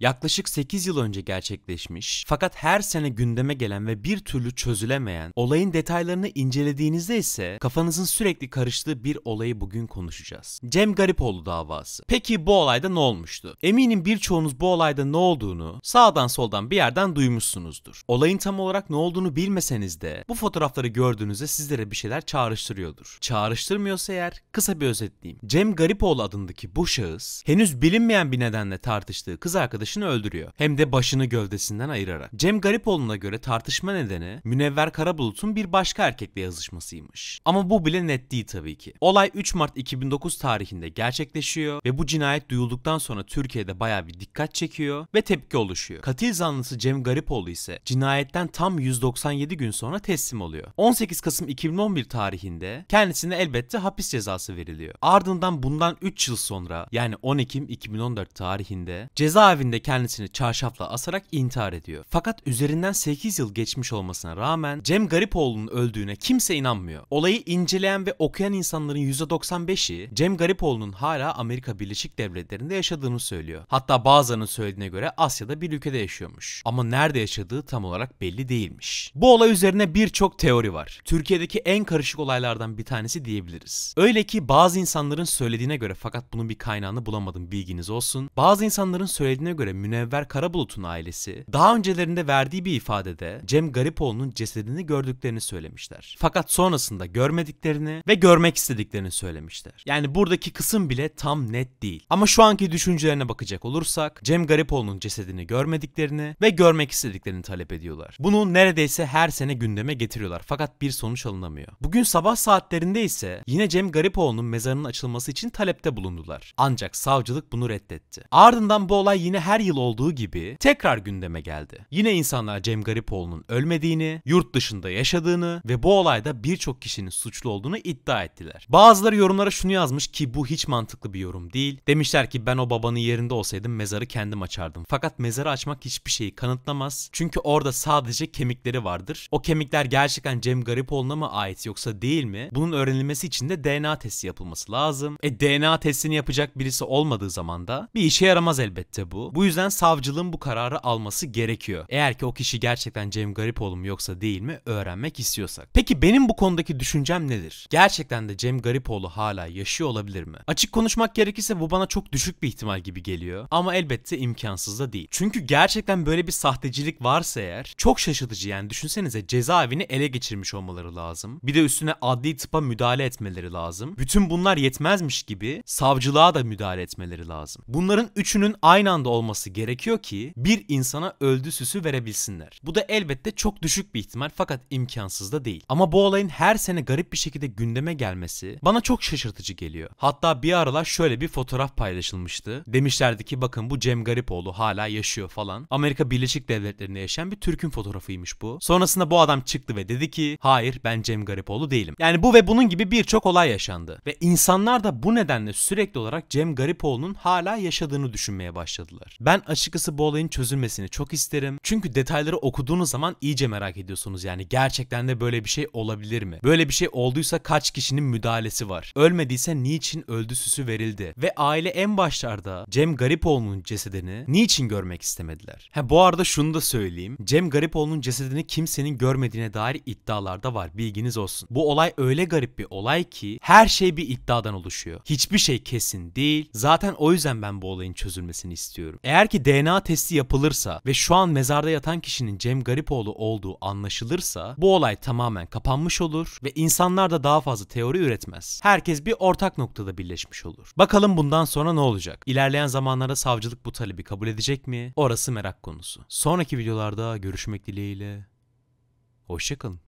Yaklaşık 8 yıl önce gerçekleşmiş fakat her sene gündeme gelen ve bir türlü çözülemeyen olayın detaylarını incelediğinizde ise kafanızın sürekli karıştığı bir olayı bugün konuşacağız. Cem Garipoğlu davası. Peki bu olayda ne olmuştu? Eminim birçoğunuz bu olayda ne olduğunu sağdan soldan bir yerden duymuşsunuzdur. Olayın tam olarak ne olduğunu bilmeseniz de bu fotoğrafları gördüğünüzde sizlere bir şeyler çağrıştırıyordur. Çağrıştırmıyorsa eğer kısa bir özetleyeyim. Cem Garipoğlu adındaki bu şahıs henüz bilinmeyen bir nedenle tartıştığı kız arkadaşı arkadaşını öldürüyor. Hem de başını gövdesinden ayırarak. Cem Garipoğlu'na göre tartışma nedeni Münevver Karabulut'un bir başka erkekle yazışmasıymış. Ama bu bile net değil tabii ki. Olay 3 Mart 2009 tarihinde gerçekleşiyor ve bu cinayet duyulduktan sonra Türkiye'de baya bir dikkat çekiyor ve tepki oluşuyor. Katil zanlısı Cem Garipoğlu ise cinayetten tam 197 gün sonra teslim oluyor. 18 Kasım 2011 tarihinde kendisine elbette hapis cezası veriliyor. Ardından bundan 3 yıl sonra yani 10 Ekim 2014 tarihinde cezaevinde de kendisini çarşafla asarak intihar ediyor. Fakat üzerinden 8 yıl geçmiş olmasına rağmen Cem Garipoğlu'nun öldüğüne kimse inanmıyor. Olayı inceleyen ve okuyan insanların %95'i Cem Garipoğlu'nun hala Amerika Birleşik Devletleri'nde yaşadığını söylüyor. Hatta bazılarının söylediğine göre Asya'da bir ülkede yaşıyormuş. Ama nerede yaşadığı tam olarak belli değilmiş. Bu olay üzerine birçok teori var. Türkiye'deki en karışık olaylardan bir tanesi diyebiliriz. Öyle ki bazı insanların söylediğine göre fakat bunun bir kaynağını bulamadım bilginiz olsun. Bazı insanların söylediğine göre göre Münevver Karabulut'un ailesi daha öncelerinde verdiği bir ifadede Cem Garipoğlu'nun cesedini gördüklerini söylemişler. Fakat sonrasında görmediklerini ve görmek istediklerini söylemişler. Yani buradaki kısım bile tam net değil. Ama şu anki düşüncelerine bakacak olursak Cem Garipoğlu'nun cesedini görmediklerini ve görmek istediklerini talep ediyorlar. Bunu neredeyse her sene gündeme getiriyorlar fakat bir sonuç alınamıyor. Bugün sabah saatlerinde ise yine Cem Garipoğlu'nun mezarının açılması için talepte bulundular. Ancak savcılık bunu reddetti. Ardından bu olay yine her her yıl olduğu gibi tekrar gündeme geldi. Yine insanlar Cem Garipoğlu'nun ölmediğini, yurt dışında yaşadığını ve bu olayda birçok kişinin suçlu olduğunu iddia ettiler. Bazıları yorumlara şunu yazmış ki bu hiç mantıklı bir yorum değil. Demişler ki ben o babanın yerinde olsaydım mezarı kendim açardım. Fakat mezarı açmak hiçbir şeyi kanıtlamaz. Çünkü orada sadece kemikleri vardır. O kemikler gerçekten Cem Garipoğlu'na mı ait yoksa değil mi? Bunun öğrenilmesi için de DNA testi yapılması lazım. E DNA testini yapacak birisi olmadığı zaman da bir işe yaramaz elbette bu. Bu yüzden savcılığın bu kararı alması gerekiyor. Eğer ki o kişi gerçekten Cem Garipoğlu mu yoksa değil mi öğrenmek istiyorsak. Peki benim bu konudaki düşüncem nedir? Gerçekten de Cem Garipoğlu hala yaşıyor olabilir mi? Açık konuşmak gerekirse bu bana çok düşük bir ihtimal gibi geliyor. Ama elbette imkansız da değil. Çünkü gerçekten böyle bir sahtecilik varsa eğer çok şaşırtıcı yani düşünsenize cezaevini ele geçirmiş olmaları lazım. Bir de üstüne adli tıpa müdahale etmeleri lazım. Bütün bunlar yetmezmiş gibi savcılığa da müdahale etmeleri lazım. Bunların üçünün aynı anda olması olması gerekiyor ki bir insana öldü süsü verebilsinler. Bu da elbette çok düşük bir ihtimal fakat imkansız da değil. Ama bu olayın her sene garip bir şekilde gündeme gelmesi bana çok şaşırtıcı geliyor. Hatta bir aralar şöyle bir fotoğraf paylaşılmıştı. Demişlerdi ki bakın bu Cem Garipoğlu hala yaşıyor falan. Amerika Birleşik Devletleri'nde yaşayan bir Türk'ün fotoğrafıymış bu. Sonrasında bu adam çıktı ve dedi ki hayır ben Cem Garipoğlu değilim. Yani bu ve bunun gibi birçok olay yaşandı. Ve insanlar da bu nedenle sürekli olarak Cem Garipoğlu'nun hala yaşadığını düşünmeye başladılar. Ben açıkçası bu olayın çözülmesini çok isterim. Çünkü detayları okuduğunuz zaman iyice merak ediyorsunuz yani gerçekten de böyle bir şey olabilir mi? Böyle bir şey olduysa kaç kişinin müdahalesi var? Ölmediyse niçin öldü süsü verildi? Ve aile en başlarda Cem Garipoğlu'nun cesedini niçin görmek istemediler? Ha bu arada şunu da söyleyeyim. Cem Garipoğlu'nun cesedini kimsenin görmediğine dair iddialarda var. Bilginiz olsun. Bu olay öyle garip bir olay ki her şey bir iddiadan oluşuyor. Hiçbir şey kesin değil. Zaten o yüzden ben bu olayın çözülmesini istiyorum. Eğer ki DNA testi yapılırsa ve şu an mezarda yatan kişinin Cem Garipoğlu olduğu anlaşılırsa bu olay tamamen kapanmış olur ve insanlar da daha fazla teori üretmez. Herkes bir ortak noktada birleşmiş olur. Bakalım bundan sonra ne olacak? İlerleyen zamanlarda savcılık bu talebi kabul edecek mi? Orası merak konusu. Sonraki videolarda görüşmek dileğiyle. Hoşçakalın.